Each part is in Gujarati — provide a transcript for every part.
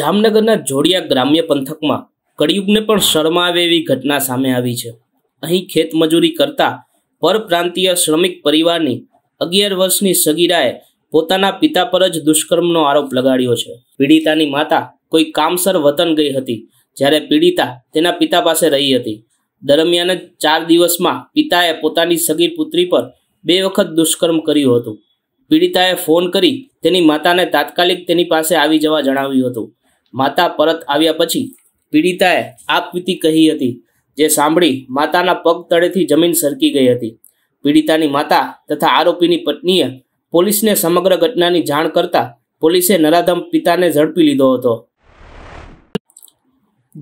જામનગરના જોડિયા ગ્રામ્ય પંથકમાં કળિયુગને પણ શરમાવે એવી ઘટના સામે આવી છે અહીં ખેતમજૂરી મજૂરી કરતા પરપ્રાંતીય શ્રમિક પરિવારની અગિયાર વર્ષની સગીરાએ પોતાના પિતા પર જ દુષ્કર્મનો આરોપ લગાડ્યો છે પીડિતાની માતા કોઈ કામસર વતન ગઈ હતી જ્યારે પીડિતા તેના પિતા પાસે રહી હતી દરમિયાન જ ચાર દિવસમાં પિતાએ પોતાની સગીર પુત્રી પર બે વખત દુષ્કર્મ કર્યું હતું પીડિતાએ ફોન કરી તેની માતાને તાત્કાલિક તેની પાસે આવી જવા જણાવ્યું હતું માતા પરત આવ્યા પછી પીડિતાએ આપવીતી કહી હતી જે સાંભળી માતાના પગ તળેથી જમીન સરકી ગઈ હતી પીડિતાની માતા તથા આરોપીની પત્નીએ પોલીસને સમગ્ર ઘટનાની જાણ કરતા પોલીસે નરાધમ પિતાને ઝડપી લીધો હતો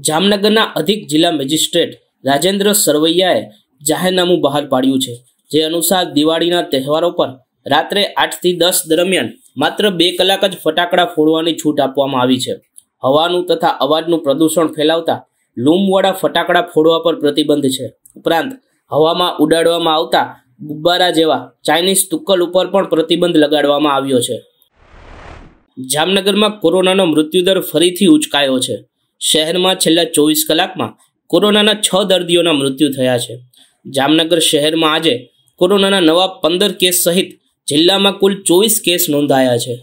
જામનગરના અધિક જિલ્લા મેજિસ્ટ્રેટ રાજેન્દ્ર સરવૈયાએ જાહેરનામું બહાર પાડ્યું છે જે અનુસાર દિવાળીના તહેવારો પર રાત્રે આઠથી દસ દરમિયાન માત્ર બે કલાક જ ફટાકડા ફોડવાની છૂટ આપવામાં આવી છે હવાનું તથા અવાજનું પ્રદૂષણ ફેલાવતા લૂમવાળા ફટાકડા ફોડવા પર પ્રતિબંધ છે ઉપરાંત હવામાં ઉડાડવામાં આવતા ગુબ્બારા જેવા ચાઇનીઝ તુક્કલ ઉપર પણ પ્રતિબંધ લગાડવામાં આવ્યો છે જામનગરમાં કોરોનાનો મૃત્યુદર ફરીથી ઉચકાયો છે શહેરમાં છેલ્લા ચોવીસ કલાકમાં કોરોનાના છ દર્દીઓના મૃત્યુ થયા છે જામનગર શહેરમાં આજે કોરોનાના નવા પંદર કેસ સહિત જિલ્લામાં કુલ ચોવીસ કેસ નોંધાયા છે